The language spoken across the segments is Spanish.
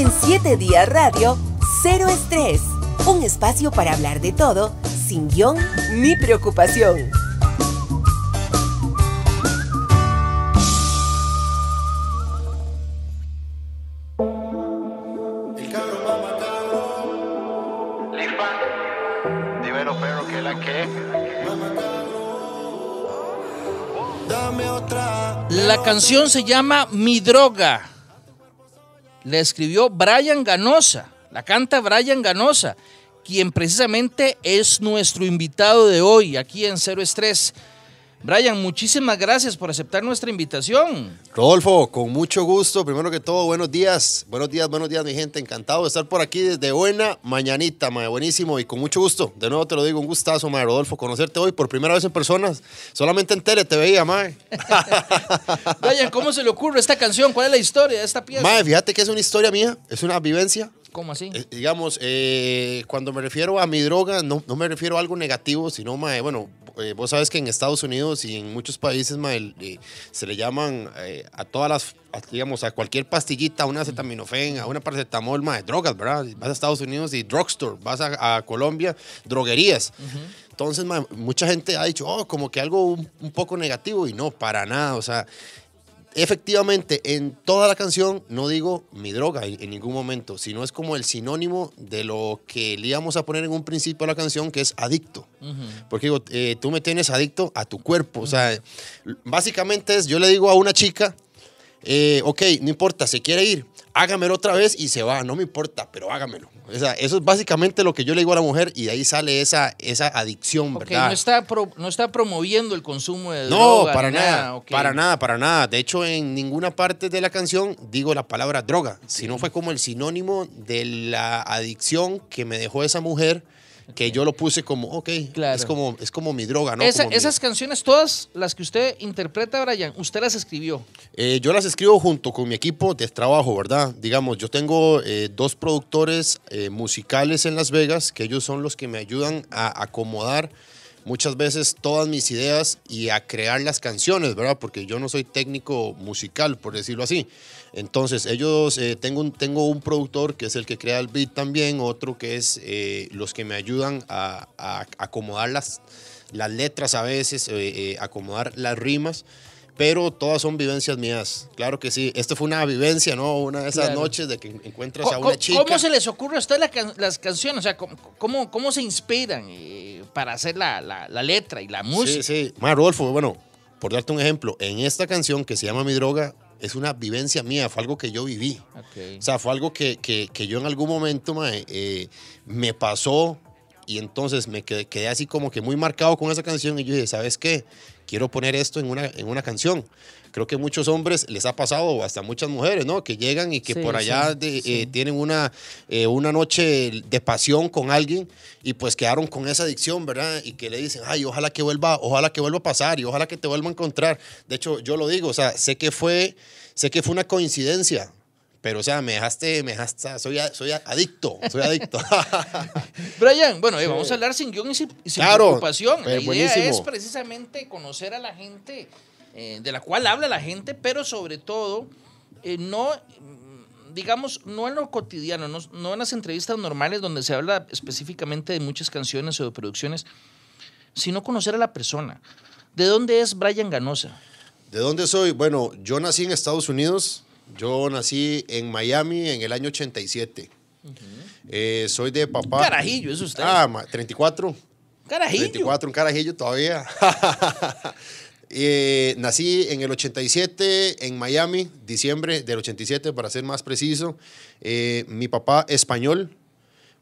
En 7 días radio, cero estrés. Un espacio para hablar de todo, sin guión ni preocupación. La canción se llama Mi Droga le escribió Brian Ganosa, la canta Brian Ganosa, quien precisamente es nuestro invitado de hoy aquí en Cero Estrés. Brian, muchísimas gracias por aceptar nuestra invitación. Rodolfo, con mucho gusto. Primero que todo, buenos días. Buenos días, buenos días, mi gente. Encantado de estar por aquí desde buena mañanita, mae. Buenísimo y con mucho gusto. De nuevo te lo digo, un gustazo, mae, Rodolfo, conocerte hoy por primera vez en personas. Solamente en tele te veía, mae. Brian, ¿cómo se le ocurre esta canción? ¿Cuál es la historia de esta pieza? Mae, fíjate que es una historia mía, es una vivencia. ¿Cómo así? Eh, digamos, eh, cuando me refiero a mi droga, no, me refiero a algo negativo, sino, más bueno, eh, vos sabes que en Estados Unidos y en muchos países, se le llaman a todas las, digamos, a cualquier pastillita, una acetaminofén, a una paracetamol, de drogas, ¿verdad? Vas a Estados Unidos y drugstore, vas a, Colombia, droguerías. Entonces, mucha gente ha dicho, oh, como que algo un poco negativo, y no, para nada, o sea efectivamente, en toda la canción no digo mi droga en ningún momento, sino es como el sinónimo de lo que le íbamos a poner en un principio a la canción, que es adicto. Porque digo, eh, tú me tienes adicto a tu cuerpo. O sea, básicamente es, yo le digo a una chica, eh, ok, no importa, se quiere ir, hágamelo otra vez y se va, no me importa, pero hágamelo. eso es básicamente lo que yo le digo a la mujer y de ahí sale esa, esa adicción, okay, No está, no está promoviendo el consumo de no, droga. No, para nada, para nada, para nada. De hecho, en ninguna parte de la canción digo la palabra droga, sino fue como el sinónimo de la adicción que me dejó esa mujer que yo lo puse como, ok, es, como, es como mi droga, ¿no? esas canciones, todas las que usted interpreta, Brian, ¿usted las escribió? Eh, yo las escribo junto con mi equipo de trabajo, ¿verdad? Digamos, yo tengo eh, dos productores eh, musicales en Las Vegas, que ellos son los que me ayudan a acomodar muchas veces todas mis ideas y a crear las canciones, ¿verdad? Porque yo no soy técnico musical, por decirlo así. Entonces, ellos, eh, tengo, un, tengo un productor que es el que crea el beat también, otro que es eh, los que me ayudan a, acomodar las, letras a veces, eh, acomodar las rimas pero todas son vivencias mías. Claro que sí. Esta fue una vivencia, ¿no? Una de esas noches de que encuentras a una chica. ¿Cómo se les ocurre a ustedes las canciones? O sea, ¿cómo, cómo, se inspiran eh, para hacer la, la, letra y la música? Sí, sí. Marolfo, bueno, por darte un ejemplo, en esta canción que se llama Mi Droga, es una vivencia mía, fue algo que yo viví. O sea, fue algo que, que, que yo en algún momento eh, me pasó y entonces me quedé, quedé así como que muy marcado con esa canción y yo dije, ¿sabes qué? quiero poner esto en una, en una canción. Creo que muchos hombres les ha pasado, hasta muchas mujeres, ¿no? Que llegan y que por allá eh, tienen una, eh, una noche de pasión con alguien y pues quedaron con esa adicción, ¿verdad? Y que le dicen, ay, ojalá que vuelva, ojalá que vuelva a pasar y ojalá que te vuelva a encontrar. De hecho, yo lo digo, o sea, sé que fue, sé que fue una coincidencia, pero, o sea, me dejaste, me dejaste, soy, soy adicto, soy adicto. Brian, bueno, eh, vamos a hablar sin guión y sin, sin preocupación. Pues, la idea es precisamente conocer a la gente, eh, de la cual habla la gente, pero sobre todo, eh, no, mm, digamos, no en lo cotidiano, no, no, en las entrevistas normales donde se habla específicamente de muchas canciones o de producciones, sino conocer a la persona. ¿De dónde es Brian Ganosa? ¿De dónde soy? Bueno, yo nací en Estados Unidos, yo nací en Miami en el año 87. Eh, soy de papá. Carajillo, es usted. Ah, 34. Carajillo. 34, un carajillo todavía. Eh, nací en el 87 en Miami, diciembre del 87, para ser más preciso. Eh, mi papá español,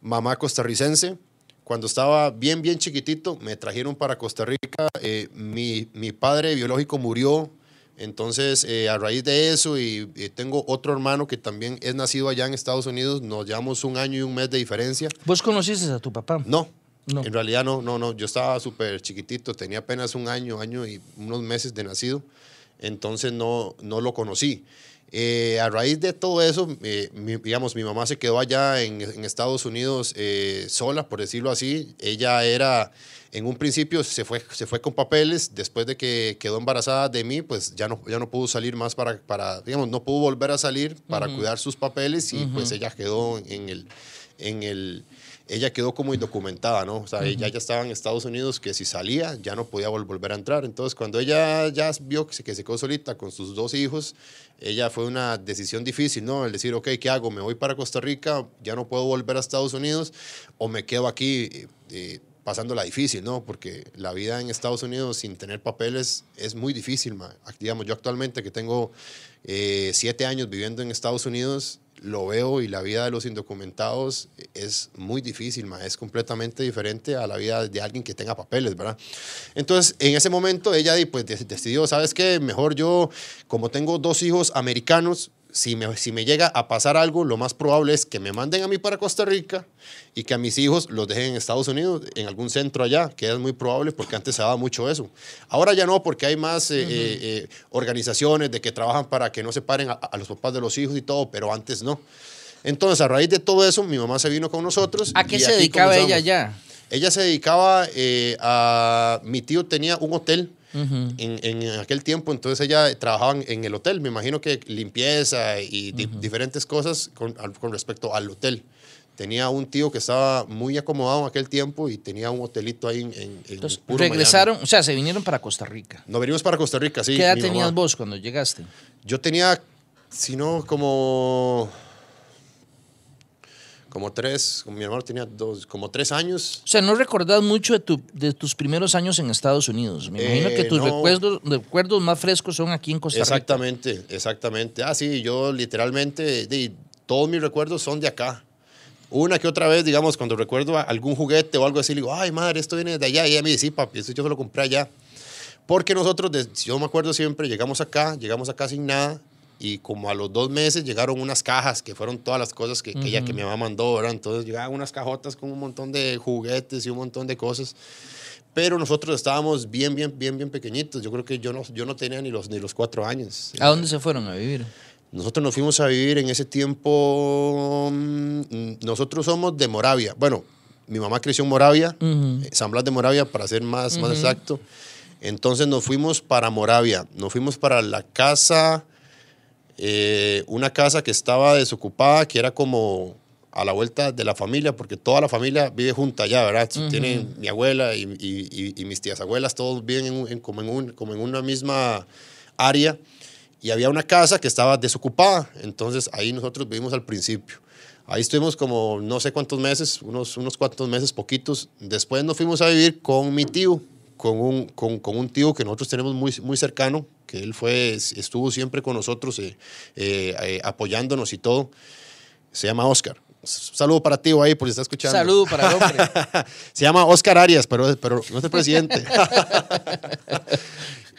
mamá costarricense cuando estaba bien, bien chiquitito, me trajeron para Costa Rica. mi, mi, padre biológico murió entonces, eh, a raíz de eso, y, eh, tengo otro hermano que también es nacido allá en Estados Unidos, nos llevamos un año y un mes de diferencia. ¿Vos conociste a tu papá? No, no. en realidad no, no, no. Yo estaba súper chiquitito, tenía apenas un año, año y unos meses de nacido, entonces no, no lo conocí. Eh, a raíz de todo eso, eh, digamos, mi mamá se quedó allá en, Estados Unidos eh, sola, por decirlo así. Ella era, en un principio se fue, se fue con papeles, después de que quedó embarazada de mí, pues ya no, ya no pudo salir más para, para digamos, no pudo volver a salir para cuidar sus papeles y pues ella quedó en el, en el ella quedó como indocumentada, ¿no? O sea, ella ya estaba en Estados Unidos, que si salía ya no podía volver a entrar. Entonces, cuando ella ya vio que se, que quedó solita con sus dos hijos, ella fue una decisión difícil, ¿no? El decir, ok, ¿qué hago? ¿Me voy para Costa Rica? ¿Ya no puedo volver a Estados Unidos? ¿O me quedo aquí? Eh, eh, pasándola difícil, ¿no? Porque la vida en Estados Unidos sin tener papeles es muy difícil, ma. Digamos, yo actualmente que tengo eh, siete años viviendo en Estados Unidos, lo veo y la vida de los indocumentados es muy difícil, es completamente diferente a la vida de alguien que tenga papeles, ¿verdad? Entonces, en ese momento ella pues, decidió, ¿sabes qué? Mejor yo, como tengo dos hijos americanos, si me, si me llega a pasar algo, lo más probable es que me manden a mí para Costa Rica y que a mis hijos los dejen en Estados Unidos, en algún centro allá, que es muy probable porque antes se daba mucho eso. Ahora ya no, porque hay más eh, eh, eh, organizaciones de que trabajan para que no se paren a los papás de los hijos y todo, pero antes no. Entonces, a raíz de todo eso, mi mamá se vino con nosotros. ¿A qué se dedicaba ella ya? Ella se dedicaba a... Mi tío tenía un hotel en, aquel tiempo, entonces ella trabajaban en el hotel, me imagino que limpieza y diferentes cosas con, respecto al hotel. Tenía un tío que estaba muy acomodado en aquel tiempo y tenía un hotelito ahí en, en entonces, Regresaron, o sea, se vinieron para Costa Rica. no venimos para Costa Rica, sí. ¿Qué edad tenías vos cuando llegaste? Yo tenía, si no, como como tres, mi hermano tenía dos, como tres años. O sea, no recordás mucho de, tu, de tus primeros años en Estados Unidos. Me imagino que eh, tus recuerdos, recuerdos más frescos son aquí en Costa Rica. Exactamente, exactamente. Ah, sí, yo literalmente, de, todos mis recuerdos son de acá. Una que otra vez, digamos, cuando recuerdo algún juguete o algo así, digo, ay, madre, esto viene de allá. Y ella me dice, sí, papi, yo se lo compré allá. Porque nosotros, yo me acuerdo siempre, llegamos acá, llegamos acá sin nada y como a los dos meses llegaron unas cajas que fueron todas las cosas que, ella que mi mamá mandó, ¿verdad? Entonces llegaban ah, unas cajotas con un montón de juguetes y un montón de cosas. Pero nosotros estábamos bien, bien, bien, bien pequeñitos. Yo creo que yo no, yo no tenía ni los, ni los cuatro años. ¿A dónde se fueron a vivir? Nosotros nos fuimos a vivir en ese tiempo. Mm, nosotros somos de Moravia. Bueno, mi mamá creció en Moravia, eh, San Blas de Moravia, para ser más, más exacto. Entonces nos fuimos para Moravia. Nos fuimos para la casa eh, una casa que estaba desocupada, que era como a la vuelta de la familia, porque toda la familia vive junta allá, ¿verdad? Tienen mi abuela y, mis tías abuelas, todos viven como, en como en una misma área. Y había una casa que estaba desocupada, entonces ahí nosotros vivimos al principio. Ahí estuvimos como no sé cuántos meses, unos, unos cuantos meses, poquitos. Después nos fuimos a vivir con mi tío, con un, con, un tío que nosotros tenemos muy, muy cercano, que él fue, estuvo siempre con nosotros eh, eh, eh, apoyándonos y todo. Se llama Oscar. Saludo para ti, ahí, por si está escuchando. Saludo para el Se llama Oscar Arias, pero, pero no es el presidente.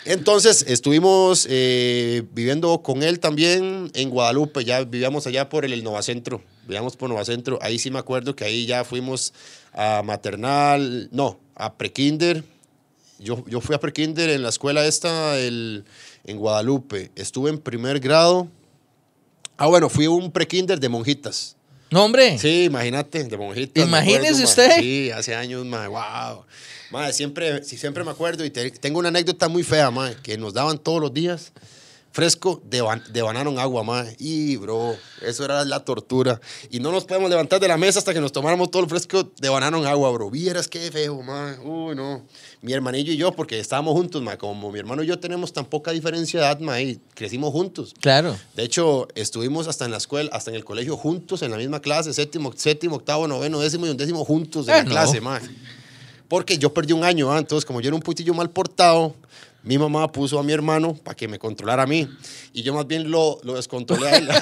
Entonces estuvimos viviendo con él también en Guadalupe, ya vivíamos allá por el Novacentro, vivíamos por Novacentro, ahí sí me acuerdo que ahí ya fuimos a maternal, no, a prekinder, yo, fui a prekinder en la escuela esta el, en Guadalupe. Estuve en primer grado. Ah, bueno, fui un prekinder de monjitas. No, hombre. Sí, imagínate, de monjitas. Imagínese usted. Sí, hace años, más wow. Madre, siempre, siempre me acuerdo y tengo una anécdota muy fea, madre, que nos daban todos los días fresco de, banano en agua, ma. Y, bro, eso era la tortura. Y no nos podemos levantar de la mesa hasta que nos tomáramos todo el fresco de banano en agua, bro. Vieras qué feo, ma. Uy, no. Mi hermanillo y yo, porque estábamos juntos, más Como mi hermano y yo tenemos tan poca diferencia de edad, ma, y crecimos juntos. Claro. De hecho, estuvimos hasta en la escuela, hasta en el colegio juntos, en la misma clase, séptimo, séptimo octavo, noveno, décimo y undécimo juntos de eh, la clase, ma. Porque yo perdí un año, antes ah, como yo era un putillo mal portado, mi mamá puso a mi hermano para que me controlara a mí. Y yo más bien lo, lo descontrolé él.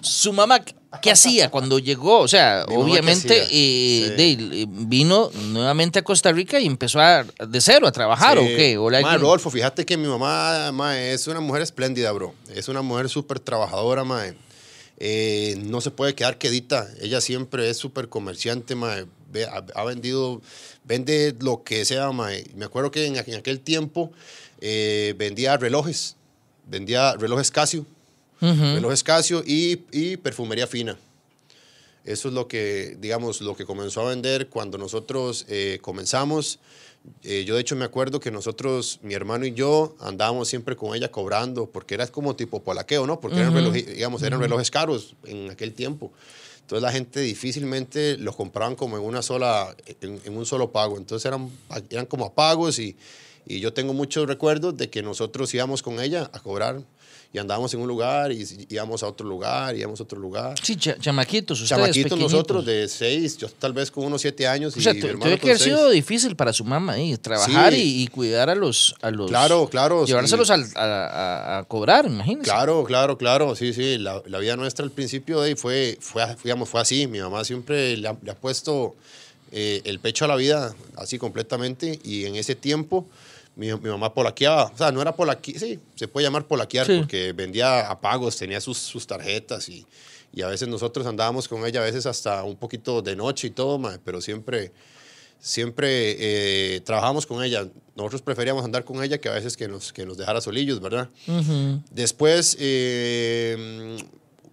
¿Su mamá qué hacía cuando llegó? O sea, obviamente eh, vino nuevamente a Costa Rica y empezó a, de cero a trabajar o qué. Rodolfo, fíjate que mi mamá es una mujer espléndida, bro. Es una mujer súper trabajadora, mae. Eh, no se puede quedar quedita. Ella siempre es súper comerciante, Ha, vendido, vende lo que sea, Me acuerdo que en, aquel tiempo eh, vendía relojes, vendía relojes Casio, relojes Casio y, perfumería fina. Eso es lo que, digamos, lo que comenzó a vender cuando nosotros eh, comenzamos. Eh, yo de hecho me acuerdo que nosotros, mi hermano y yo, andábamos siempre con ella cobrando, porque era como tipo polaqueo, ¿no? Porque eran, relojes caros en aquel tiempo. Entonces la gente difícilmente los compraban como en, una sola, en, un solo pago. Entonces eran, eran como a pagos y, y yo tengo muchos recuerdos de que nosotros íbamos con ella a cobrar y andábamos en un lugar y íbamos a otro lugar, íbamos a otro lugar. Sí, chamaquitos, ustedes Chamaquitos nosotros de seis, yo tal vez con unos siete años. O sea, y que ha sido difícil para su mamá ahí, ¿eh? trabajar y, cuidar a los, a los... Claro, claro. Llevárselos a, cobrar, imagínense. Claro, claro, claro, sí, sí. La, vida nuestra al principio de fue, fue, fue así. Mi mamá siempre le ha, puesto eh, el pecho a la vida así completamente y en ese tiempo mi, mamá polaqueaba, o sea, no era polaquear, sí, se puede llamar polaquear porque vendía a pagos, tenía sus, sus tarjetas y, y, a veces nosotros andábamos con ella, a veces hasta un poquito de noche y todo, pero siempre, siempre eh, trabajamos con ella. Nosotros preferíamos andar con ella que a veces que nos, que nos dejara solillos, ¿verdad? Después... Eh,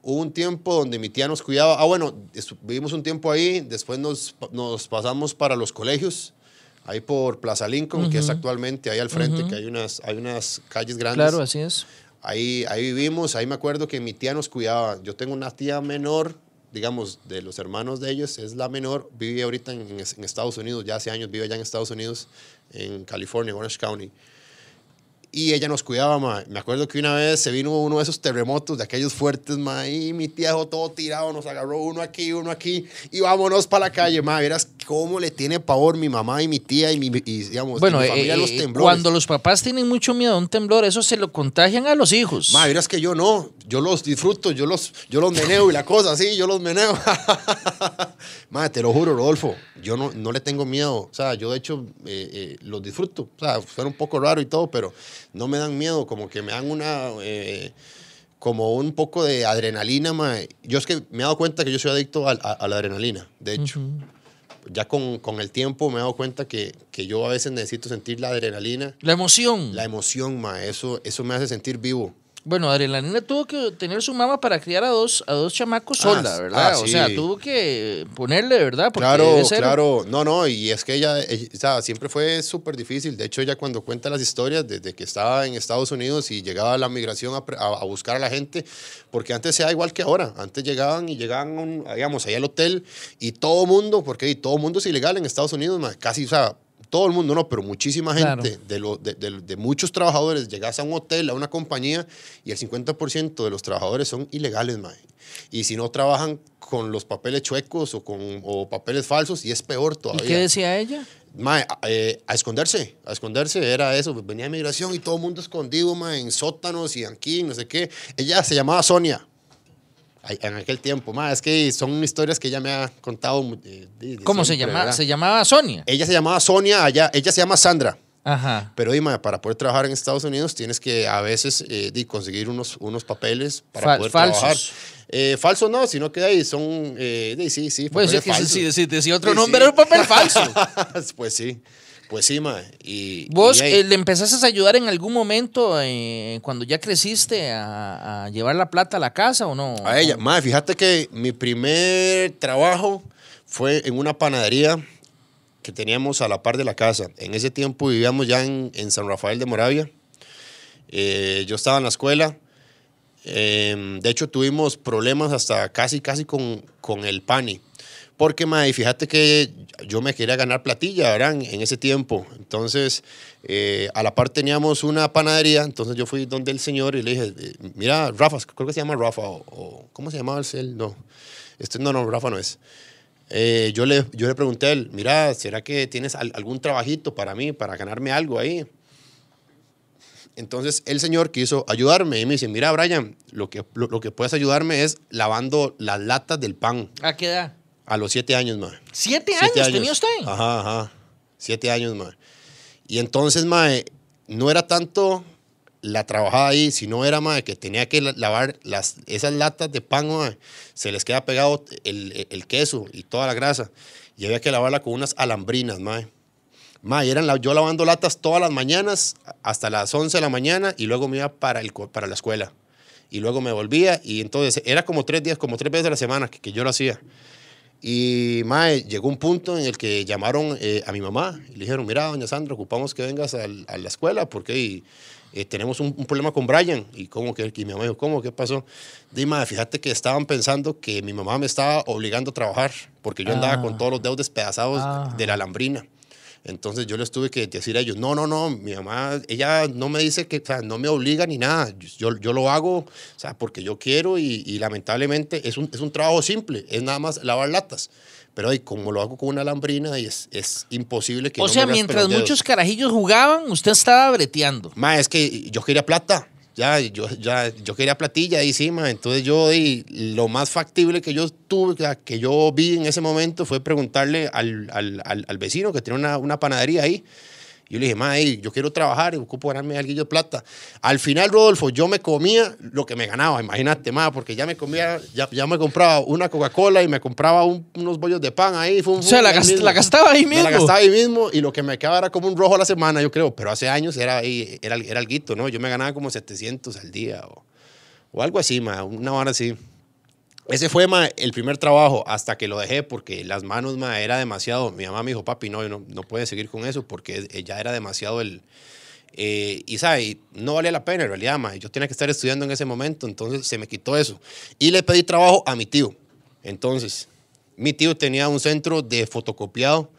hubo un tiempo donde mi tía nos cuidaba. Ah, bueno, vivimos un tiempo ahí, después nos, nos pasamos para los colegios ahí por Plaza Lincoln, que es actualmente ahí al frente, que hay unas, hay unas calles grandes. Claro, así es. Ahí, ahí vivimos, ahí me acuerdo que mi tía nos cuidaba. Yo tengo una tía menor, digamos, de los hermanos de ellos, es la menor, vive ahorita en Estados Unidos, ya hace años vive allá en Estados Unidos, en California, Orange County y ella nos cuidaba, ma. Me acuerdo que una vez se vino uno de esos terremotos de aquellos fuertes, ma, y mi dejó todo tirado, nos agarró uno aquí, uno aquí, y vámonos para la calle, ma. Verás cómo le tiene pavor mi mamá y mi tía y mi, y, digamos, bueno, mi eh, familia los eh, temblores. Cuando los papás tienen mucho miedo a un temblor, eso se lo contagian a los hijos. Ma, verás que yo no, yo los disfruto, yo los, yo los meneo y la cosa, sí, yo los meneo. ma, te lo juro, Rodolfo, yo no, no le tengo miedo, o sea, yo de hecho eh, los disfruto, o sea, suena un poco raro y todo, pero no me dan miedo, como que me dan una... Eh, como un poco de adrenalina, más Yo es que me he dado cuenta que yo soy adicto a, la adrenalina, de hecho. Ya con, el tiempo me he dado cuenta que, yo a veces necesito sentir la adrenalina. La emoción. La emoción, más Eso, eso me hace sentir vivo. Bueno, niña tuvo que tener su mamá para criar a dos, a dos chamacos ah, solas, ¿verdad? Ah, o sea, tuvo que ponerle, ¿verdad? Porque claro, claro. No, no, y es que ella, eh, o sea, siempre fue súper difícil. De hecho, ella cuando cuenta las historias, desde que estaba en Estados Unidos y llegaba la migración a, buscar a la gente, porque antes sea igual que ahora. Antes llegaban y llegaban, digamos, ahí al hotel y todo mundo, porque y todo mundo es ilegal en Estados Unidos, casi, o sea, todo el mundo no, pero muchísima gente, de, lo, de, muchos trabajadores, llegas a un hotel, a una compañía, y el 50% de los trabajadores son ilegales, mae. Y si no trabajan con los papeles chuecos o con papeles falsos, y es peor todavía. ¿Y qué decía ella? Mae, eh, a esconderse, a esconderse, era eso. Pues venía migración y todo el mundo escondido, mae, en sótanos y aquí, no sé qué. Ella se llamaba Sonia en aquel tiempo. Más es que son historias que ella me ha contado. Eh, ¿Cómo se llamaba? ¿Se llamaba Sonia? Ella se llamaba Sonia, allá, ella se llama Sandra. Ajá. Pero dime para poder trabajar en Estados Unidos tienes que a veces eh, conseguir unos, unos papeles para poder trabajar. Eh, falso no, sino que ahí son. Eh, sí, sí, pues sí otro nombre un papel falso. pues sí. Pues sí, ma. Y, ¿Vos eh, le empezaste a ayudar en algún momento eh, cuando ya creciste a, llevar la plata a la casa o no? A ella, ma, fíjate que mi primer trabajo fue en una panadería que teníamos a la par de la casa. En ese tiempo vivíamos ya en, San Rafael de Moravia. Eh, yo estaba en la escuela. Em, de hecho, tuvimos problemas hasta casi, casi con, con el PANI. Porque, fíjate que yo me quería ganar platilla, ¿verdad? En ese tiempo. Entonces, eh, a la par teníamos una panadería. Entonces yo fui donde el señor y le dije, eh, mira, Rafa, creo que se llama Rafa, o, ¿cómo se llamaba el No. Este, no, no, Rafa no es. Eh, yo, le, yo le pregunté a él, mira, ¿será que tienes algún trabajito para mí, para ganarme algo ahí? Entonces el señor quiso ayudarme y me dice, mira, Brian, lo que, lo, que puedes ayudarme es lavando las latas del pan. ¿A qué edad? A los siete años, más ¿Siete, años, tenía usted? Ajá, ajá. Siete años, ma. Y entonces, ma, no era tanto la trabajada ahí, sino era, ma, que tenía que lavar las, esas latas de pan, Se les queda pegado el, queso y toda la grasa. Y había que lavarla con unas alambrinas, ma. Ma, eran yo lavando latas todas las mañanas hasta las once de la mañana y luego me iba para, el, para la escuela. Y luego me volvía y entonces era como tres días, como tres veces de la semana que yo lo hacía. Y mae, llegó un punto en el que llamaron eh, a mi mamá y le dijeron, mira, doña Sandra, ocupamos que vengas a la escuela porque eh, tenemos un, problema con Brian. Y como que mi mamá dijo, ¿cómo? ¿Qué pasó? Dime, fíjate que estaban pensando que mi mamá me estaba obligando a trabajar porque yo andaba con ah. todos los dedos despedazados ah. de la Lambrina. Entonces yo les tuve que decir a ellos, no, no, no, mi mamá, ella no me dice que, o sea, no me obliga ni nada, yo, yo lo hago, o sea, porque yo quiero y, lamentablemente es un, trabajo simple, es nada más lavar latas pero ahí como lo hago con una lambrina y es, imposible que... O sea, mientras muchos carajillos jugaban, usted estaba breteando. Ma, es que yo quería plata yo, ya, yo quería platilla ahí, encima Entonces yo, lo más factible que yo tuve, que yo vi en ese momento fue preguntarle al, vecino que tiene una, una panadería ahí. Yo le dije, mae, yo quiero trabajar y ocupo ganarme algo de plata. Al final, Rodolfo, yo me comía lo que me ganaba, imagínate, más, porque ya me comía, ya, ya me compraba una Coca-Cola y me compraba unos bollos de pan ahí. o sea, la, gastaba ahí mismo. la gastaba ahí mismo y lo que me quedaba era como un rojo a la semana, yo creo, pero hace años era ahí, era, era, ¿no? Yo me ganaba como 700 al día o, algo así, más, una hora así. Ese fue el primer trabajo hasta que lo dejé porque las manos ma, era demasiado. Mi mamá me dijo, papi, no, no, no puedes seguir con eso porque eh, ya era demasiado el... Eh, y sabe, no valía la pena en realidad, ma. yo tenía que estar estudiando en ese momento, entonces se me quitó eso. Y le pedí trabajo a mi tío. Entonces, mi tío tenía un centro de fotocopiado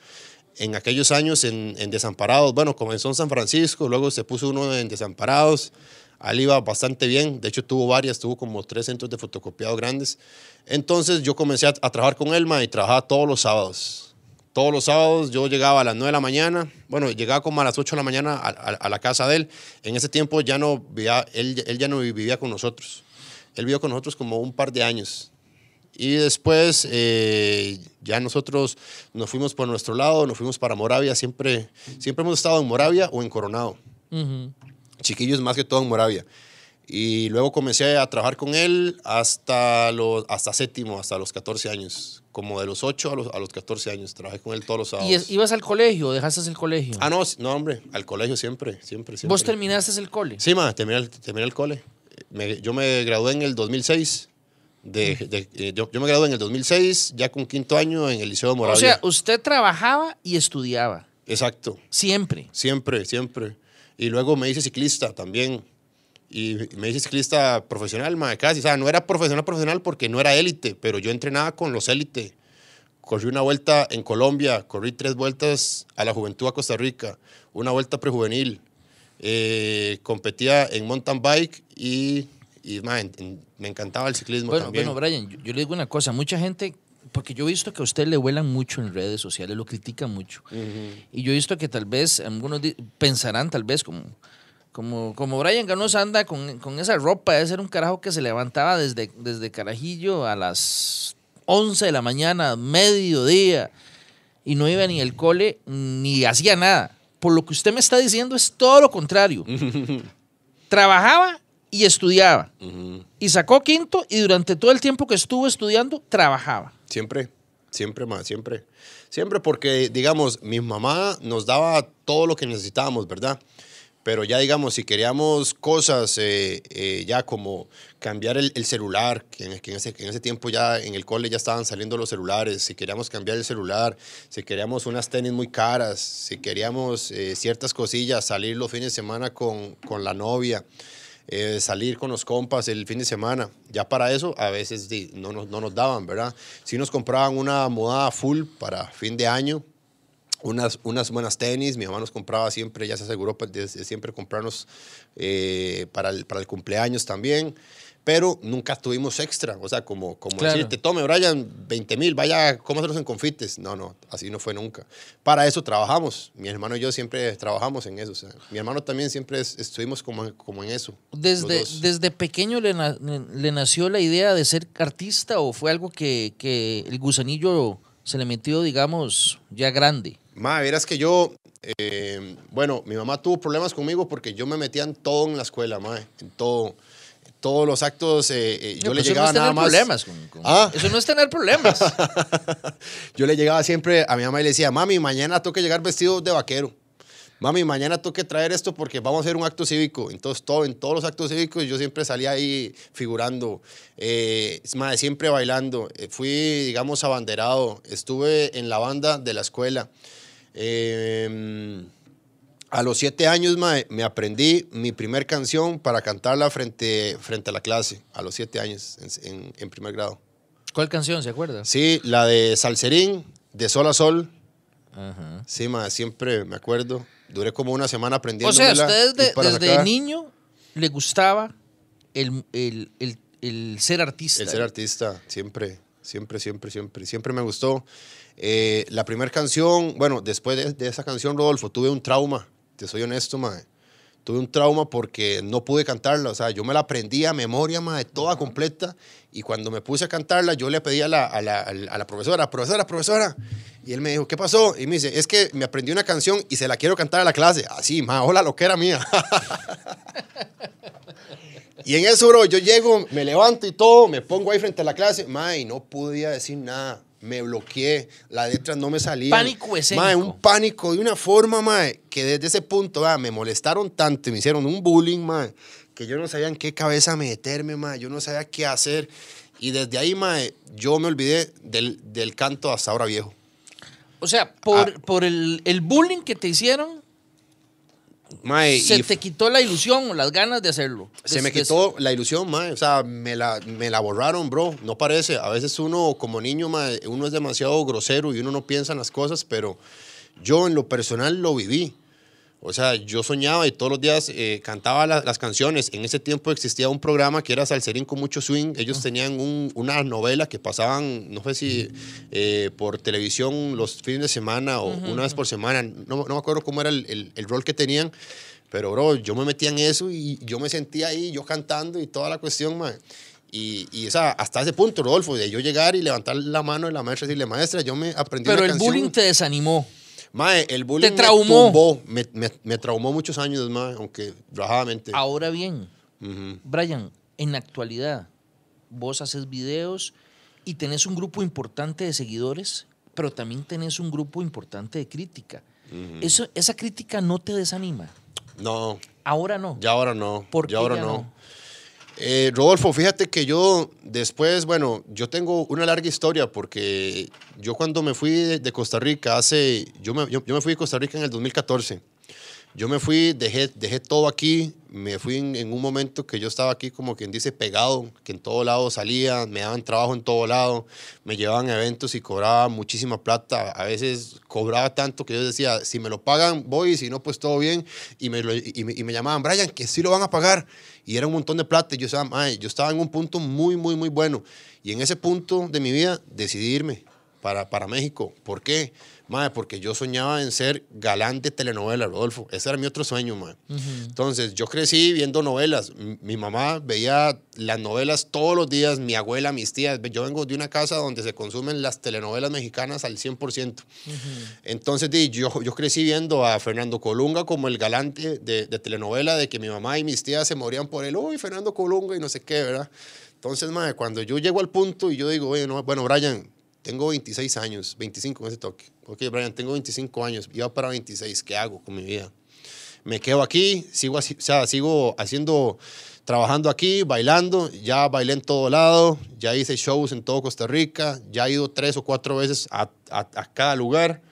en aquellos años en, en Desamparados. Bueno, comenzó en San Francisco, luego se puso uno en Desamparados al iba bastante bien, de hecho tuvo varias, tuvo como tres centros de fotocopiado grandes. Entonces yo comencé a, trabajar con Elma y trabajaba todos los sábados. Todos los sábados yo llegaba a las 9 de la mañana, bueno, llegaba como a las 8 de la mañana a, la casa de él. En ese tiempo ya no vivía, él, ya no vivía con nosotros. Él vivió con nosotros como un par de años. Y después eh, ya nosotros nos fuimos por nuestro lado, nos fuimos para Moravia. Siempre, siempre hemos estado en Moravia o en Coronado chiquillos más que todo en Moravia. Y luego comencé a trabajar con él hasta, los, hasta séptimo, hasta los 14 años. Como de los 8 a los, a los 14 años. Trabajé con él todos los sábados. ¿Y ibas al colegio? ¿Dejaste el colegio? Ah, no, no, hombre. Al colegio siempre, siempre, siempre. ¿Vos terminaste el cole? Sí, ma, terminé, el cole. yo me gradué en el 2006. De, mm. eh, yo, yo, me gradué en el 2006, ya con quinto año en el Liceo de Moravia. O sea, usted trabajaba y estudiaba. Exacto. Siempre. Siempre, siempre. Y luego me hice ciclista también. Y me hice ciclista profesional, mae, casi. O sea, no era profesional profesional porque no era élite, pero yo entrenaba con los élite. Corrí una vuelta en Colombia, corrí tres vueltas a la juventud a Costa Rica, una vuelta prejuvenil. Eh, competía en mountain bike y, y me encantaba el ciclismo bueno, también. Bueno, Brian, yo le digo una cosa. Mucha gente porque yo he visto que a usted le vuelan mucho en redes sociales, lo critica mucho. Y yo he visto que tal vez algunos pensarán, tal vez, como, como, como Brian Ganosa anda con, esa ropa, debe ser un carajo que se levantaba desde, desde Carajillo a las 11 de la mañana, mediodía, y no iba ni al cole ni hacía nada. Por lo que usted me está diciendo es todo lo contrario. Trabajaba y estudiaba. Y sacó quinto y durante todo el tiempo que estuvo estudiando, trabajaba. Siempre, siempre más, siempre. Siempre porque, digamos, mi mamá nos daba todo lo que necesitábamos, ¿verdad? Pero ya, digamos, si queríamos cosas eh, eh, ya como cambiar el, celular, que en, ese, tiempo ya en el cole ya estaban saliendo los celulares, si queríamos cambiar el celular, si queríamos unas tenis muy caras, si queríamos eh, ciertas cosillas, salir los fines de semana con, con la novia, eh, salir con los compas el fin de semana. Ya para eso a veces no nos, daban, ¿verdad? Si nos compraban una modada full para fin de año, unas, unas buenas tenis, mi mamá nos compraba siempre, ya se aseguró pues, de, siempre comprarnos eh, para, para el cumpleaños también pero nunca tuvimos extra. O sea, como, como decirte, tome, Brian, 20 mil, vaya, cómaselos en confites. No, no, así no fue nunca. Para eso trabajamos. Mi hermano y yo siempre trabajamos en eso. mi hermano también siempre estuvimos como, como en eso. Desde, desde pequeño le, nació la idea de ser artista o fue algo que, que el gusanillo se le metió, digamos, ya grande? Ma, verás que yo, eh, bueno, mi mamá tuvo problemas conmigo porque yo me metía en todo en la escuela, ma, en todo todos los actos, eh, eh, yo le pues llegaba nada más. ¿Ah? Eso no es tener problemas. Eso no es tener problemas. yo le llegaba siempre a mi mamá y le decía, mami, mañana tengo llegar vestido de vaquero. Mami, mañana tengo que traer esto porque vamos a hacer un acto cívico. Entonces, todo, en todos los actos cívicos yo siempre salía ahí figurando, eh, más, siempre bailando. Eh, fui, digamos, abanderado. Estuve en la banda de la escuela. Eh, a los siete años, me aprendí mi primer canción para cantarla frente, frente a la clase, a los siete años, en, primer grado. ¿Cuál canción, se acuerda? Sí, la de Salserín, de Sol a Sol. Sí, siempre me acuerdo. Duré como una semana aprendiendo. O sea, ¿a desde, desde niño le gustaba el, ser artista. El ser artista, siempre, siempre, siempre, siempre. Siempre me gustó. Eh, la primera canción, bueno, después de, de esa canción, Rodolfo, tuve un trauma te soy honesto, mae. Tuve un trauma porque no pude cantarla. O sea, yo me la aprendí a memoria, mae, toda completa. Y cuando me puse a cantarla, yo le pedí a la, a la, a la profesora, profesora, profesora. Y él me dijo, ¿qué pasó? Y me dice, es que me aprendí una canción y se la quiero cantar a la clase. Así, mae, hola, lo que era mía. Y en eso, bro, yo llego, me levanto y todo, me pongo ahí frente a la clase, y no podía decir nada me bloqueé, la letra no me salía. Pánico ese. un pánico de una forma, mae, que desde ese punto, ah, me molestaron tanto, me hicieron un bullying, mae, que yo no sabía en qué cabeza meterme, mae, yo no sabía qué hacer. Y desde ahí, mae, yo me olvidé del, del canto hasta ahora viejo. O sea, por, ah. el, el, bullying que te hicieron, se te quitó la ilusión o las ganas de hacerlo. se me quitó la ilusión, mae. O sea, me la, me la borraron, bro. No parece. A veces uno, como niño, uno es demasiado grosero y uno no piensa en las cosas, pero yo en lo personal lo viví. O sea, yo soñaba y todos los días eh, cantaba las canciones. En ese tiempo existía un programa que era Salserín con mucho swing. Ellos ah. tenían una novela que pasaban, no sé si eh, por televisión los fines de semana o una vez por semana. No, me acuerdo cómo era el, rol que tenían. Pero, bro, yo me metía en eso y yo me sentía ahí, yo cantando y toda la cuestión, man. Y, sea, hasta ese punto, Rodolfo, de yo llegar y levantar la mano de la maestra y decirle, maestra, yo me aprendí Pero el bullying te desanimó. Mae, el bullying Te traumó. me traumó muchos años, mae, aunque bajadamente. Ahora bien, Brian, en la actualidad, vos haces videos y tenés un grupo importante de seguidores, pero también tenés un grupo importante de crítica. Eso, esa crítica no te desanima. No, Ahora no. ya ahora no, ¿Por qué ya ahora no? Eh, Rodolfo, fíjate que yo después, bueno, yo tengo una larga historia porque yo cuando me fui de, Costa Rica hace, yo me, yo, me, fui de Costa Rica en el 2014. Yo me fui, dejé, dejé todo aquí, me fui en, un momento que yo estaba aquí como quien dice pegado, que en todo lado salía, me daban trabajo en todo lado, me llevaban a eventos y cobraba muchísima plata, a veces cobraba tanto que yo decía, si me lo pagan voy, si no pues todo bien, y me, me, llamaban, Brian, que sí lo van a pagar y era un montón de plata. yo estaba, yo estaba en un punto muy, muy, muy bueno. Y en ese punto de mi vida decidirme para, para México. ¿Por qué? Madre, porque yo soñaba en ser galante de telenovela, Rodolfo. Ese era mi otro sueño, madre. Entonces, yo crecí viendo novelas. mi mamá veía las novelas todos los días, mi abuela, mis tías. Yo vengo de una casa donde se consumen las telenovelas mexicanas al 100%. Entonces, yo, yo crecí viendo a Fernando Colunga como el galante de, telenovela, de que mi mamá y mis tías se morían por él. Uy, Fernando Colunga y no sé qué, ¿verdad? Entonces, madre, cuando yo llego al punto y yo digo, no bueno, Brian, tengo 26 años, 25 en ese toque. Ok, Brian, tengo 25 años, iba para 26, ¿qué hago con mi vida? Me quedo aquí, sigo, así, sea, sigo haciendo, trabajando aquí, bailando, ya bailé en todo lado, ya hice shows en todo Costa Rica, ya he ido tres o cuatro veces a, cada lugar.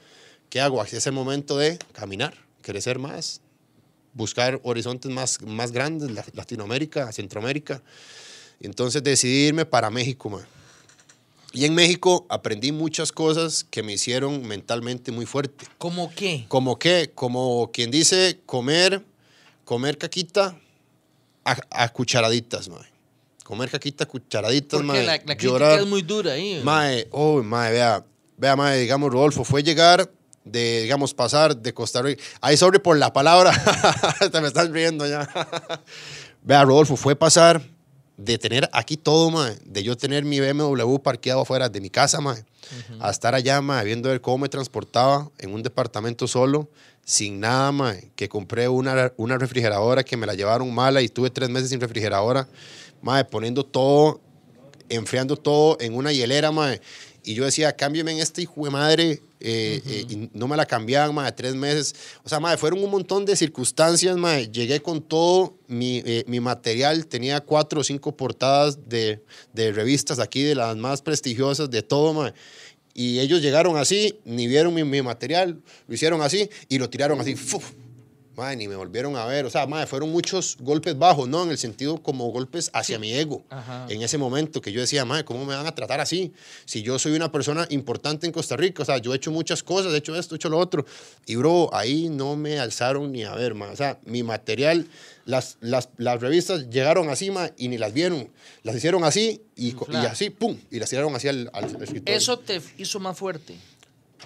¿Qué hago? Es el momento de caminar, crecer más, buscar horizontes más, más grandes, Latinoamérica, Centroamérica. Entonces decidí irme para México, man. Y en México aprendí muchas cosas que me hicieron mentalmente muy fuerte. ¿Cómo qué? Como qué, como quien dice comer, comer caquita a, cucharaditas, Comer caquita a cucharaditas, Porque La, la es muy dura ahí. ¿eh? Mae, oh, vea, vea, digamos, Rodolfo, fue llegar de, digamos, pasar de Costa Rica. ahí sobre por la palabra, te me estás riendo ya. vea, Rodolfo, fue pasar de tener aquí todo, mae, de yo tener mi BMW parqueado afuera de mi casa, mae, a estar allá, viendo cómo me transportaba en un departamento solo, sin nada, mae, que compré una, una refrigeradora que me la llevaron mala y tuve tres meses sin refrigeradora, mae, poniendo todo, enfriando todo en una hielera, mae, y yo decía, cámbiame en este hijo de madre eh, eh, y no me la cambiaban, más de tres meses. O sea, madre, fueron un montón de circunstancias, madre. Llegué con todo mi, eh, mi, material, tenía cuatro o cinco portadas de, de, revistas aquí, de las más prestigiosas, de todo, Y ellos llegaron así, ni vieron mi, mi material, lo hicieron así y lo tiraron así. Madre, ni me volvieron a ver. O sea, madre, fueron muchos golpes bajos, ¿no? En el sentido como golpes hacia mi ego. En ese momento que yo decía, madre, ¿cómo me van a tratar así? Si yo soy una persona importante en Costa Rica, o sea, yo he hecho muchas cosas, he hecho esto, he hecho lo otro. Y, bro, ahí no me alzaron ni a ver, madre. O sea, mi material, las, las, las revistas llegaron así, madre, y ni las vieron. Las hicieron así y, así, pum, y las tiraron así al, al escritorio. ¿Eso te hizo más fuerte?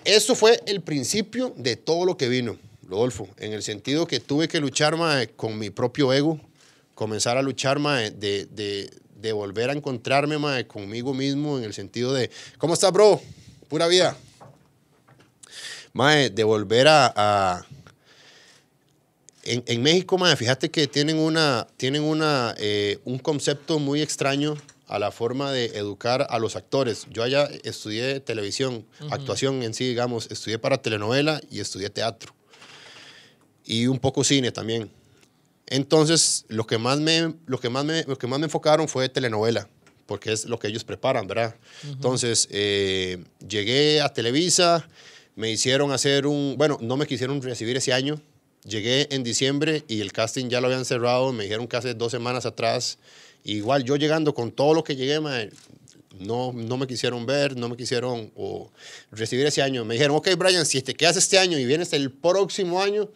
Eso fue el principio de todo lo que vino. Rodolfo, en el sentido que tuve que luchar más con mi propio ego, comenzar a luchar más de, volver a encontrarme más conmigo mismo, en el sentido de, ¿cómo estás, bro? Pura vida. Más de volver a... En, México, fíjate que tienen, una, tienen una, eh, un concepto muy extraño a la forma de educar a los actores. Yo allá estudié televisión, actuación en sí, digamos, estudié para telenovela y estudié teatro y un poco cine también. Entonces, lo que más me, lo que más me, lo que más me enfocaron fue telenovela, porque es lo que ellos preparan, ¿verdad? Entonces, eh, llegué a Televisa, me hicieron hacer un, bueno, no me quisieron recibir ese año. Llegué en diciembre y el casting ya lo habían cerrado, me dijeron que hace dos semanas atrás. Igual yo llegando con todo lo que llegué, no, no me quisieron ver, no me quisieron o recibir ese año. Me dijeron, ok, Brian, si te quedas este año y vienes el próximo año,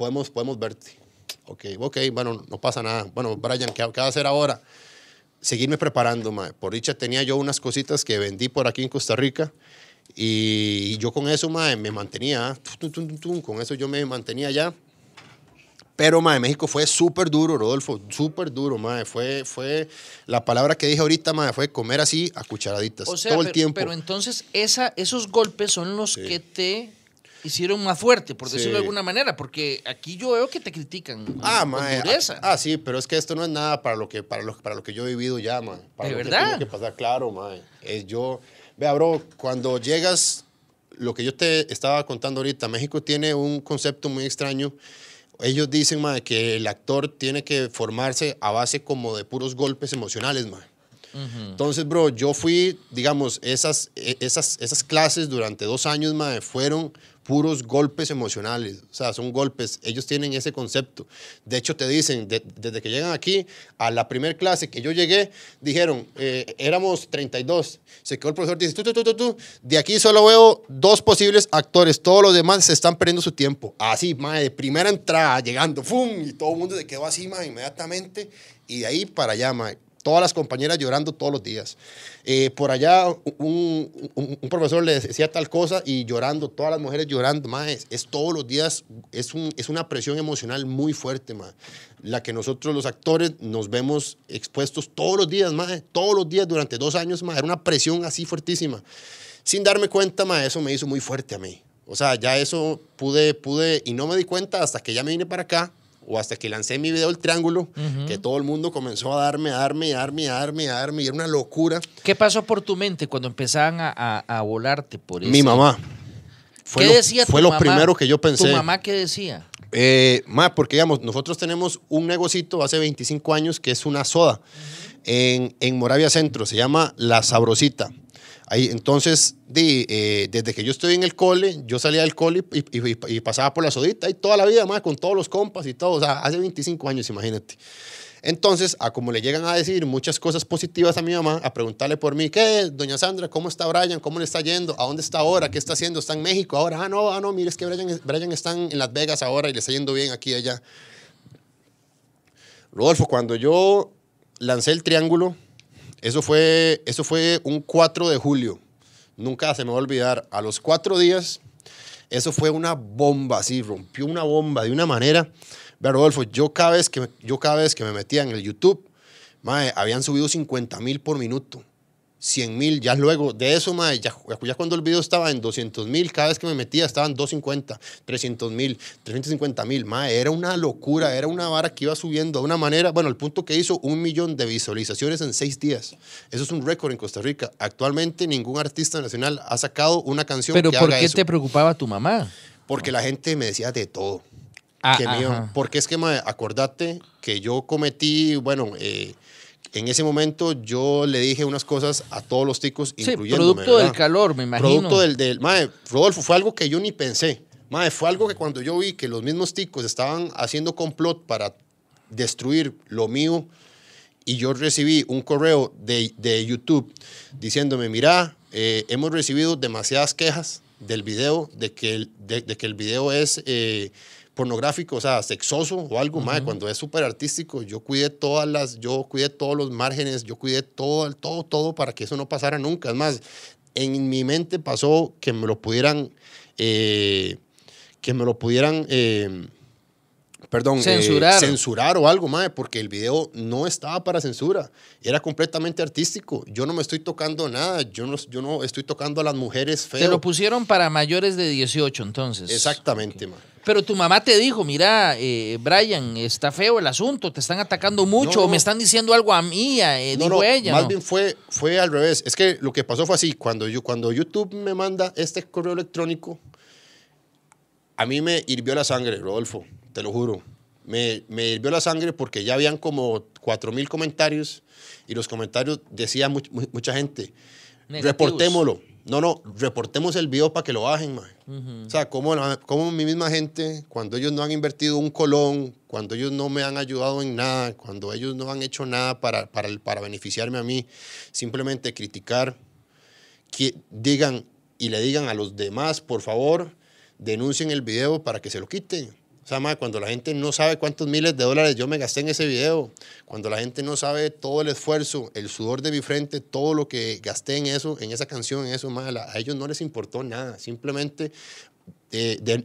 podemos, podemos verte. Ok, ok, bueno, no pasa nada. Bueno, Brian, ¿qué, qué va a hacer ahora? Seguirme preparando, mae. Por dicha tenía yo unas cositas que vendí por aquí en Costa Rica y, yo con eso, mae, me mantenía, ah, con eso yo me mantenía ya. Pero, mae, México fue súper duro, Rodolfo, súper duro, mae. Fue, fue, la palabra que dije ahorita, mae, fue comer así a cucharaditas, todo el tiempo. Pero entonces esa, esos golpes son los que te hicieron más fuerte, por decirlo de alguna manera, porque aquí yo veo que te critican. Ah, mae, eh, Ah, sí, pero es que esto no es nada para lo que, para lo, para lo que yo he vivido ya, mae. ¿De verdad? Que, que pasar, claro, mae. Es yo. Vea, bro, cuando llegas, lo que yo te estaba contando ahorita, México tiene un concepto muy extraño. Ellos dicen, mae, que el actor tiene que formarse a base como de puros golpes emocionales, mae. Entonces, bro, yo fui, digamos, esas, e, esas, esas clases durante dos años, mae, fueron puros golpes emocionales, o sea, son golpes, ellos tienen ese concepto. De hecho, te dicen, desde que llegan aquí, a la primera clase que yo llegué, dijeron, eh, éramos 32, se quedó el profesor, dice, tú, tú, tú, tú, tú, de aquí solo veo dos posibles actores, todos los demás se están perdiendo su tiempo. Así, madre, de primera entrada, llegando, ¡fum! Y todo el mundo se quedó así, madre, inmediatamente, y de ahí para allá, madre Todas las compañeras llorando todos los días. Eh, por allá un, un, profesor le decía tal cosa y llorando, todas las mujeres llorando, más es, todos los días, es, un, es una presión emocional muy fuerte, más la que nosotros los actores nos vemos expuestos todos los días, más todos los días durante dos años, más era una presión así fuertísima. Sin darme cuenta, más eso me hizo muy fuerte a mí. O sea, ya eso pude, pude, y no me di cuenta hasta que ya me vine para acá, o hasta que lancé mi video El Triángulo, que todo el mundo comenzó a darme, a darme, a darme, a darme, a darme, y era una locura. ¿Qué pasó por tu mente cuando empezaban a, volarte por eso? Mi mamá. Fue ¿Qué lo, Fue lo primero que yo pensé. ¿Tu mamá qué decía? Eh, más, porque digamos, nosotros tenemos un negocito hace 25 años que es una soda en, en Moravia Centro, se llama La Sabrosita. Ahí, entonces, eh, desde que yo estoy en el cole, yo salía del cole y, pasaba por la sodita y toda la vida más con todos los compas y todo, o sea, hace 25 años, imagínate. Entonces, a como le llegan a decir muchas cosas positivas a mi mamá, a preguntarle por mí, ¿qué? Doña Sandra, ¿cómo está Brian? ¿Cómo le está yendo? ¿A dónde está ahora? ¿Qué está haciendo? ¿Está en México ahora? Ah, no, ah, no, mire, es que Brian está en Las Vegas ahora y le está yendo bien aquí y allá. Rodolfo, cuando yo lancé el triángulo, eso fue, eso fue un 4 de julio. Nunca se me va a olvidar. A los cuatro días, eso fue una bomba, Sí, rompió una bomba de una manera. verdolfo Rodolfo, yo cada vez que, yo cada vez que me metía en el YouTube, habían subido 50 mil por minuto. 100 mil, ya luego de eso, ya, cuando el video estaba en 200 mil, cada vez que me metía estaban 250, 300 mil, 350 mil, era una locura, era una vara que iba subiendo de una manera, bueno, al punto que hizo un millón de visualizaciones en seis días, eso es un récord en Costa Rica, actualmente ningún artista nacional ha sacado una canción Pero ¿por qué te preocupaba tu mamá? Porque la gente me decía de todo, ah, porque es que, acordate que yo cometí, bueno, eh, en ese momento yo le dije unas cosas a todos los ticos, sí, producto del calor, me imagino. Producto del, del... Madre, Rodolfo, fue algo que yo ni pensé. Madre, fue algo que cuando yo vi que los mismos ticos estaban haciendo complot para destruir lo mío y yo recibí un correo de, de YouTube diciéndome, mira, eh, hemos recibido demasiadas quejas del video, de que el, que el video es... Eh, pornográfico, o sea, sexoso o algo, más cuando es súper artístico, yo cuidé todas las, yo cuidé todos los márgenes, yo cuidé todo, todo, todo para que eso no pasara nunca. Es más, en mi mente pasó que me lo pudieran, eh, que me lo pudieran... Eh, perdón, eh, censurar. censurar o algo, más porque el video no estaba para censura. Era completamente artístico. Yo no me estoy tocando nada. Yo no, yo no estoy tocando a las mujeres feas. Te lo pusieron para mayores de 18, entonces. Exactamente, Pero tu mamá te dijo, mira, eh, Brian, está feo el asunto, te están atacando mucho, o me están diciendo algo a mí, eh, no, dijo no, ella. Más bien fue, fue al revés. Es que lo que pasó fue así, cuando, yo, cuando YouTube me manda este correo electrónico, a mí me hirvió la sangre, Rodolfo te lo juro. Me, me hirvió la sangre porque ya habían como 4.000 comentarios y los comentarios decían mucha gente, reportémoslo. No, no, reportemos el video para que lo bajen, O sea, como, como mi misma gente, cuando ellos no han invertido un colón, cuando ellos no me han ayudado en nada, cuando ellos no han hecho nada para, para, para beneficiarme a mí, simplemente criticar, que digan y le digan a los demás, por favor, denuncien el video para que se lo quiten cuando la gente no sabe cuántos miles de dólares yo me gasté en ese video, cuando la gente no sabe todo el esfuerzo, el sudor de mi frente, todo lo que gasté en eso, en esa canción, en eso, más a ellos no les importó nada. Simplemente eh,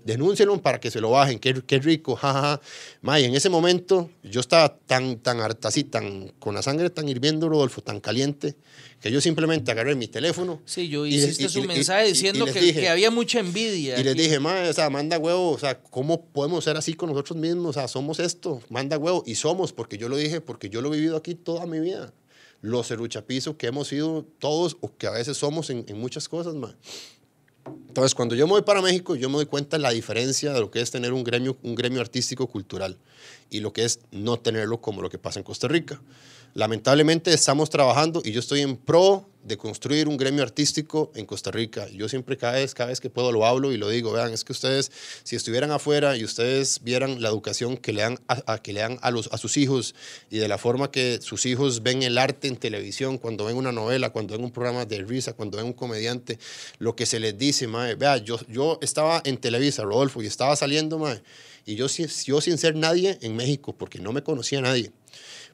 para que se lo bajen, qué, rico, jajaja. Ja, en ese momento yo estaba tan, tan harta, así, tan, con la sangre tan hirviendo, Rodolfo, tan caliente, que yo simplemente agarré mi teléfono. Sí, yo hiciste su mensaje diciendo que, había mucha envidia. Y les dije, dije, o sea, manda huevo, o sea, ¿cómo podemos ser así con nosotros mismos? O sea, somos esto, manda huevo, y somos, porque yo lo dije, porque yo lo he vivido aquí toda mi vida. Los cerruchapizos que hemos sido todos, o que a veces somos en, muchas cosas, más entonces, cuando yo me voy para México, yo me doy cuenta de la diferencia de lo que es tener un gremio, un gremio artístico cultural y lo que es no tenerlo como lo que pasa en Costa Rica. Lamentablemente estamos trabajando y yo estoy en pro de construir un gremio artístico en Costa Rica. Yo siempre cada vez, que puedo lo hablo y lo digo, vean, es que ustedes, si estuvieran afuera y ustedes vieran la educación que le dan a, que le dan a, los, a sus hijos y de la forma que sus hijos ven el arte en televisión, cuando ven una novela, cuando ven un programa de risa, cuando ven un comediante, lo que se les dice, mae, vea, yo, yo estaba en Televisa, Rodolfo, y estaba saliendo, mae, y yo, yo sin ser nadie en México, porque no me conocía nadie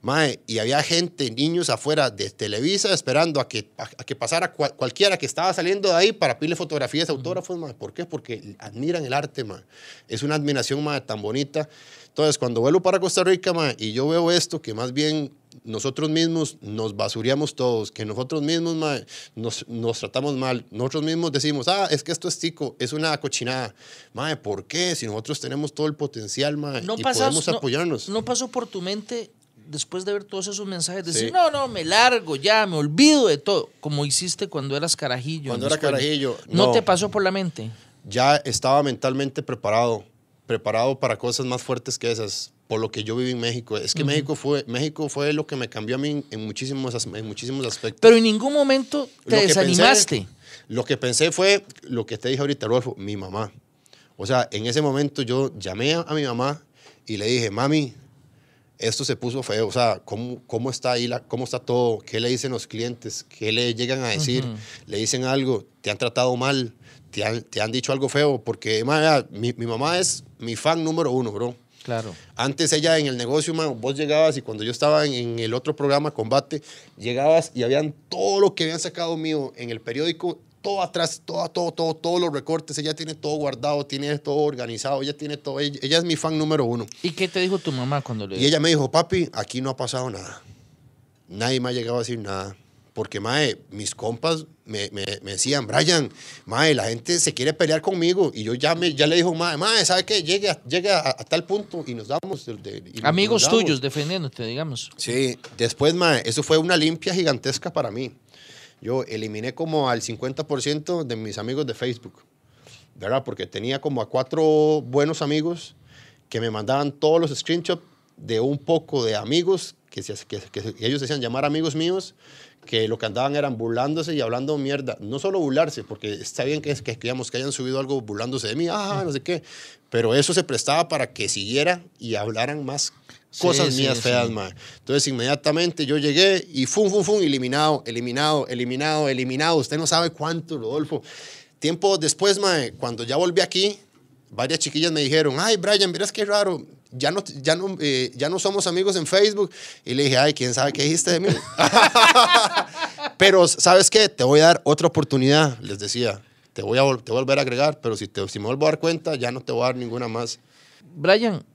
Mae, y había gente, niños afuera de Televisa esperando a que, a, que pasara cualquiera que estaba saliendo de ahí para pedirle fotografías, autógrafos, mae. ¿Por qué? Porque admiran el arte, mae. Es una admiración, mae, tan bonita. Entonces, cuando vuelo para Costa Rica, mae, y yo veo esto, que más bien nosotros mismos nos basureamos todos, que nosotros mismos mae, nos, nos, tratamos mal, nosotros mismos decimos, ah, es que esto es tico, es una cochinada. Mae, ¿por qué? Si nosotros tenemos todo el potencial, mae, no y podemos apoyarnos. no pasó por tu mente después de ver todos esos mensajes, decir, no, no, me largo, ya, me olvido de todo, como hiciste cuando eras carajillo. Cuando era carajillo. No. te pasó por la mente? Ya estaba mentalmente preparado, preparado para cosas más fuertes que esas, por lo que yo viví en México. Es que México, fue, México fue lo que me cambió a mí en muchísimos, muchísimos aspectos. Pero en ningún momento te desanimaste. lo que pensé fue lo que te dije ahorita, Rolfo, mi mamá. O sea, en ese momento yo llamé a mi mamá y le dije, mami, esto se puso feo, o sea, ¿cómo, cómo está ahí, cómo está todo? ¿Qué le dicen los clientes? ¿Qué le llegan a decir? ¿Le dicen algo? ¿Te han tratado mal? ¿Te han, te han dicho algo feo? Porque, man, mi, mi, mamá es mi fan número uno, bro. Claro. Antes ella en el negocio, vos llegabas y cuando yo estaba en, en el otro programa, Combate, llegabas y habían todo lo que habían sacado mío en el periódico, todo atrás, todo, todo, todo, todos los recortes, ella tiene todo guardado, tiene todo organizado, ella tiene todo, ella, es mi fan número uno. ¿Y qué te dijo tu mamá cuando le... Y ella me dijo, papi, aquí no ha pasado nada, nadie me ha llegado a decir nada, porque, mae, mis compas me, me, me, decían, Brian, mae, la gente se quiere pelear conmigo. Y yo ya, me, ya le dijo, mae, mae, ¿sabe qué? Llegue, llega llegue a, tal punto y nos damos. Amigos tuyos defendiéndote, digamos. Sí, después, mae, eso fue una limpia gigantesca para mí. Yo eliminé como al 50% de mis amigos de Facebook, ¿verdad? Porque tenía como a cuatro buenos amigos que me mandaban todos los screenshots de un poco de amigos que, se, ellos decían llamar amigos míos, que lo que andaban eran burlándose y hablando mierda. No solo burlarse, porque está bien que, digamos, que hayan subido algo burlándose de mí, ah, no sé qué, pero eso se prestaba para que siguiera y hablaran más cosas mías feas, sí. Entonces, inmediatamente yo llegué y fum, fum, fum, eliminado, eliminado, eliminado, eliminado. Usted no sabe cuánto, Rodolfo. Tiempo después, mae, cuando ya volví aquí, varias chiquillas me dijeron, ay, Brian, miras qué raro, ya no, ya no, eh, ya no somos amigos en Facebook. Y le dije, ay, ¿quién sabe qué dijiste de mí? pero, ¿sabes qué? Te voy a dar otra oportunidad, les decía. Te voy a, te volver a agregar, pero si, te, si me vuelvo a dar cuenta, ya no te voy a dar ninguna más. Brian,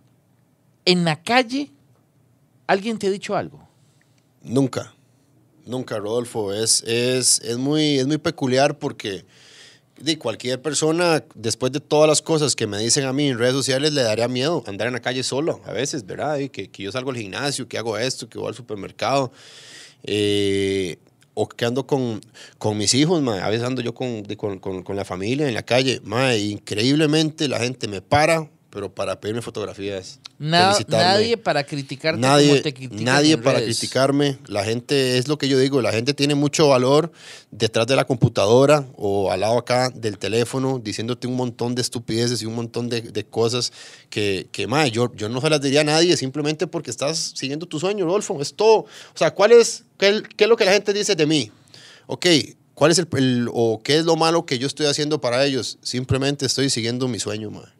¿En la calle alguien te ha dicho algo? Nunca, nunca, Rodolfo. Es, es, muy, es muy peculiar porque de cualquier persona, después de todas las cosas que me dicen a mí en redes sociales, le daría miedo andar en la calle solo a veces, ¿verdad? que, que yo salgo al gimnasio, que hago esto, que voy al supermercado. Eh, o que ando con, con mis hijos, ma. a veces ando yo con, la familia en la calle, ma, increíblemente la gente me para, pero para pedirme fotografías. Na, nadie para criticarte nadie, como te Nadie para criticarme. La gente, es lo que yo digo, la gente tiene mucho valor detrás de la computadora o al lado acá del teléfono, diciéndote un montón de estupideces y un montón de, cosas que, que yo, yo no se las diría a nadie simplemente porque estás siguiendo tu sueño, Rodolfo. Es todo. O sea, ¿cuál es, qué, qué es lo que la gente dice de mí? Ok, ¿Cuál es el, o qué es lo malo que yo estoy haciendo para ellos? Simplemente estoy siguiendo mi sueño, madre.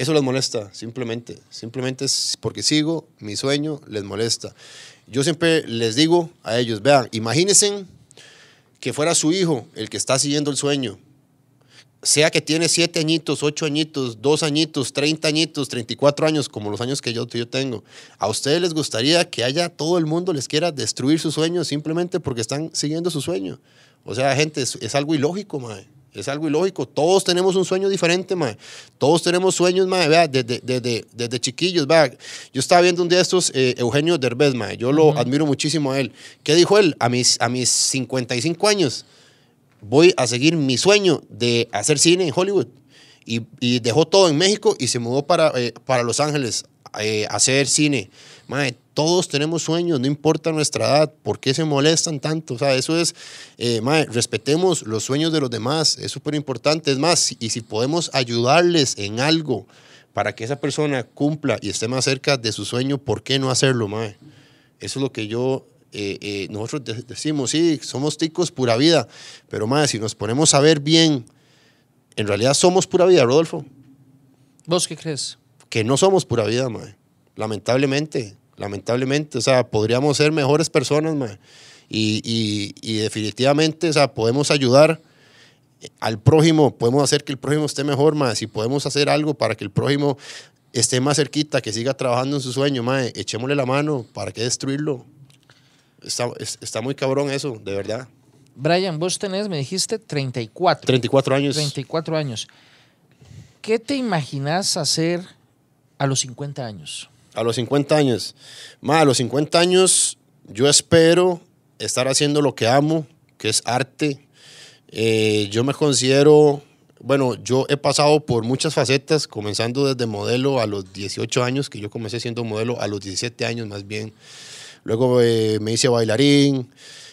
Eso les molesta, simplemente. Simplemente es porque sigo mi sueño, les molesta. Yo siempre les digo a ellos, vean, imagínense que fuera su hijo el que está siguiendo el sueño. Sea que tiene siete añitos, ocho añitos, dos añitos, treinta añitos, cuatro años, como los años que yo, yo tengo. ¿A ustedes les gustaría que haya todo el mundo les quiera destruir su sueño simplemente porque están siguiendo su sueño? O sea, gente, es, algo ilógico, mae. Es algo ilógico. Todos tenemos un sueño diferente, mae. Todos tenemos sueños, mae, desde, desde, desde chiquillos, vea. Yo estaba viendo un día estos eh, Eugenio Derbez, mae. Yo lo admiro muchísimo a él. ¿Qué dijo él? A mis, a mis 55 años voy a seguir mi sueño de hacer cine en Hollywood. Y, y dejó todo en México y se mudó para, eh, para Los Ángeles eh, a hacer cine. Mae, todos tenemos sueños, no importa nuestra edad. ¿Por qué se molestan tanto? O sea, eso es, eh, mae, respetemos los sueños de los demás. Es súper importante. Es más, y si podemos ayudarles en algo para que esa persona cumpla y esté más cerca de su sueño, ¿por qué no hacerlo, mae? Eso es lo que yo eh, eh, nosotros decimos, sí, somos ticos pura vida, pero mae, si nos ponemos a ver bien, en realidad somos pura vida, Rodolfo. ¿Vos qué crees? Que no somos pura vida, mae. lamentablemente lamentablemente. O sea, podríamos ser mejores personas, más Y, definitivamente, o sea, podemos ayudar al prójimo, podemos hacer que el prójimo esté mejor, más Si podemos hacer algo para que el prójimo esté más cerquita, que siga trabajando en su sueño, más echémosle la mano, ¿para qué destruirlo? Está, está muy cabrón eso, de verdad. Brian, vos tenés, me dijiste, 34. 34 años. 34 años. ¿Qué te imaginas hacer a los 50 años? a los 50 años. Más a los 50 años yo espero estar haciendo lo que amo, que es arte. Eh, yo me considero, bueno, yo he pasado por muchas facetas, comenzando desde modelo a los 18 años, que yo comencé siendo modelo a los 17 años más bien. Luego eh, me hice bailarín,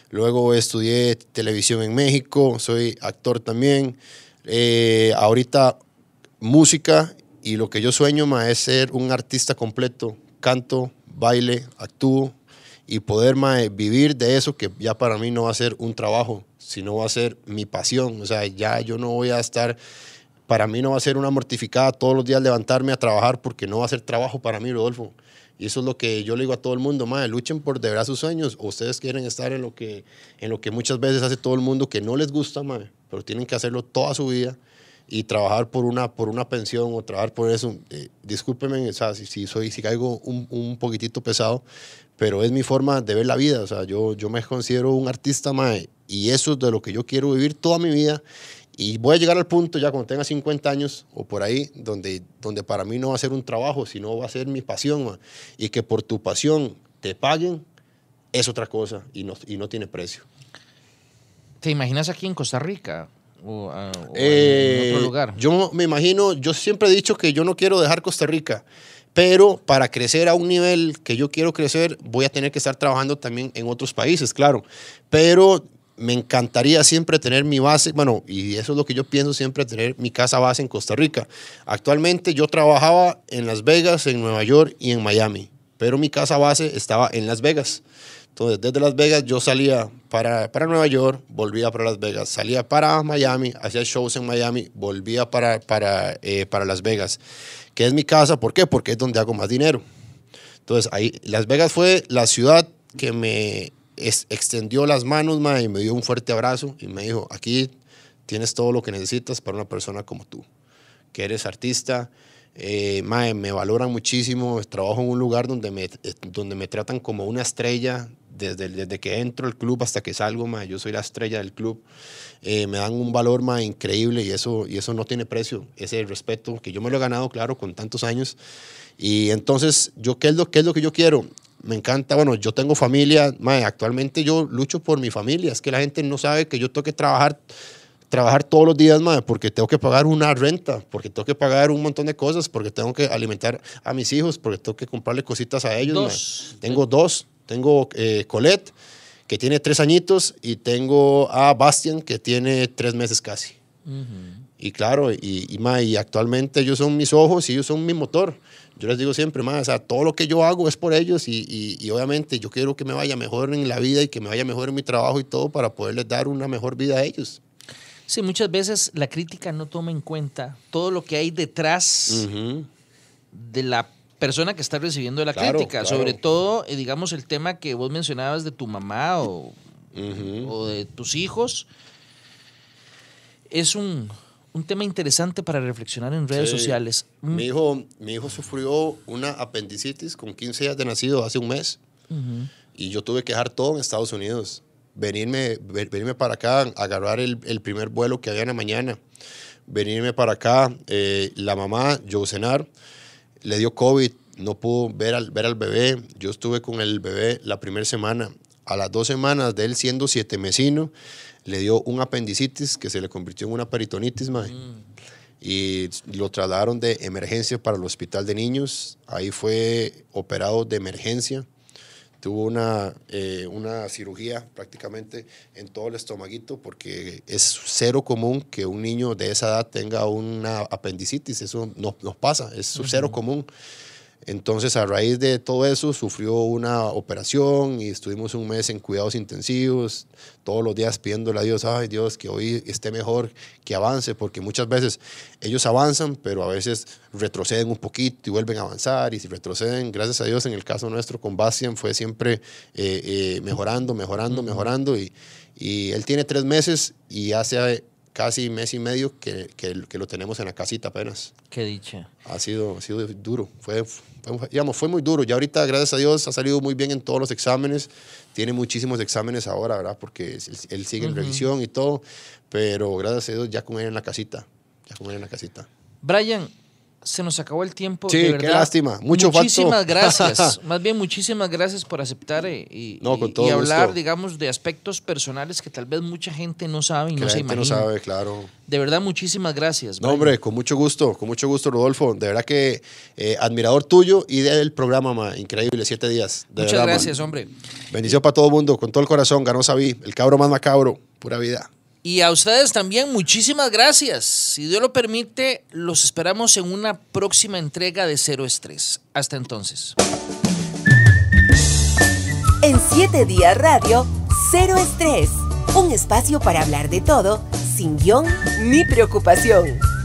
luego estudié televisión en México, soy actor también. Eh, ahorita música y lo que yo sueño, ma, es ser un artista completo. Canto, baile, actúo y poder vivir de eso que ya para mí no va a ser un trabajo, sino va a ser mi pasión. O sea, ya yo no voy a estar para mí no va a ser una mortificada todos los días levantarme a trabajar porque no va a ser trabajo para mí, Rodolfo. Y eso es lo que yo le digo a todo el mundo, más luchen por de verdad sus sueños. ustedes quieren estar en lo que, en lo que muchas veces hace todo el mundo que no les gusta, más pero tienen que hacerlo toda su vida y trabajar por una, por una pensión o trabajar por eso, eh, discúlpeme o sea, si, si, soy, si caigo un, un, poquitito pesado, pero es mi forma de ver la vida. O sea, yo, yo me considero un artista más y eso es de lo que yo quiero vivir toda mi vida. Y voy a llegar al punto ya cuando tenga 50 años o por ahí, donde, donde para mí no va a ser un trabajo, sino va a ser mi pasión. Y que por tu pasión te paguen es otra cosa y no, y no tiene precio. ¿Te imaginas aquí en Costa Rica? Ah, eh, lugar? Yo me imagino, yo siempre he dicho que yo no quiero dejar Costa Rica, pero para crecer a un nivel que yo quiero crecer, voy a tener que estar trabajando también en otros países, claro. Pero me encantaría siempre tener mi base, bueno, y eso es lo que yo pienso siempre, tener mi casa base en Costa Rica. Actualmente yo trabajaba en Las Vegas, en Nueva York y en Miami, pero mi casa base estaba en Las Vegas. Entonces, desde Las Vegas yo salía para, para Nueva York, volvía para Las Vegas, salía para Miami, hacía shows en Miami, volvía para, para, eh, Las Vegas, que es mi casa. ¿Por qué? Porque es donde hago más dinero. Entonces, ahí, Las Vegas fue la ciudad que me extendió las manos y me dio un fuerte abrazo y me dijo, aquí tienes todo lo que necesitas para una persona como tú, que eres artista, eh, me valoran muchísimo. Trabajo en un lugar donde me, eh, donde me tratan como una estrella. Desde, desde que entro al club hasta que salgo, mae, yo soy la estrella del club. Eh, me dan un valor mae, increíble y eso, y eso no tiene precio. Ese respeto que yo me lo he ganado, claro, con tantos años. Y entonces, yo, ¿qué, es lo, qué es lo que yo quiero? me encanta, bueno, yo tengo familia, mae, actualmente yo lucho por mi familia, es que la gente no sabe que yo tengo que trabajar trabajar todos los días, porque tengo que pagar una renta, porque tengo que pagar un montón de cosas, porque tengo que alimentar a mis hijos, porque tengo que comprarle cositas a ellos. Tengo dos. Tengo eh, Colette, que tiene tres añitos, y tengo a Bastian, que tiene tres meses casi. Y claro, y, ma, y, actualmente ellos son mis ojos y ellos son mi motor. Yo les digo siempre, más o sea, todo lo que yo hago es por ellos y, obviamente yo quiero que me vaya mejor en la vida y que me vaya mejor en mi trabajo y todo para poderles dar una mejor vida a ellos. Sí, muchas veces la crítica no toma en cuenta todo lo que hay detrás de la persona que está recibiendo la crítica. Sobre todo, eh, digamos, el tema que vos mencionabas de tu mamá o, de tus hijos. Es un, tema interesante para reflexionar en redes sociales. Mm. Mi hijo, mi hijo sufrió una apendicitis con 15 días de nacido hace un mes. Y yo tuve que dejar todo en Estados Unidos venirme, venirme para acá, agarrar el, el primer vuelo que había en la mañana, venirme para acá. Eh, la mamá, cenar le dio COVID, no pudo ver al, ver al bebé. Yo estuve con el bebé la primera semana. A las dos semanas de él siendo siete mesino, le dio un apendicitis que se le convirtió en una peritonitis, mm. Y lo trasladaron de emergencia para el hospital de niños. Ahí fue operado de emergencia tuvo una, eh, una cirugía prácticamente en todo el estomaguito porque es cero común que un niño de esa edad tenga una apendicitis, eso no, nos pasa, es cero común. Entonces, a raíz de todo eso, sufrió una operación y estuvimos un mes en cuidados intensivos, todos los días pidiéndole a Dios, ay Dios, que hoy esté mejor, que avance, porque muchas veces ellos avanzan, pero a veces retroceden un poquito y vuelven a avanzar, y si retroceden, gracias a Dios, en el caso nuestro con Bastian fue siempre eh, eh, mejorando, mejorando, mejorando, y, y él tiene tres meses y hace casi mes y medio que, que, lo tenemos en la casita apenas. Qué dicha. Ha sido, ha sido duro, fue, fue muy duro. Ya ahorita, gracias a Dios, ha salido muy bien en todos los exámenes. Tiene muchísimos exámenes ahora, ¿verdad? Porque él, sigue en revisión y todo, pero gracias a Dios ya con él en la casita, ya con él en la casita. Brian, se nos acabó el tiempo. Sí, qué lástima. Mucho Muchísimas gracias. Más bien, muchísimas gracias por aceptar eh, y, hablar, digamos, de aspectos personales que tal vez mucha gente no sabe y no se imagina. No sabe, claro. De verdad, muchísimas gracias. No, hombre, con mucho gusto, con mucho gusto, Rodolfo. De verdad que eh, admirador tuyo y del programa, increíble, siete días. Muchas gracias, hombre. Bendición para todo el mundo, con todo el corazón. Ganó Sabí, el cabro más macabro, pura vida. Y a ustedes también muchísimas gracias. Si Dios lo permite, los esperamos en una próxima entrega de Cero Estrés. Hasta entonces. En 7 días radio, Cero Estrés. Un espacio para hablar de todo, sin guión ni preocupación.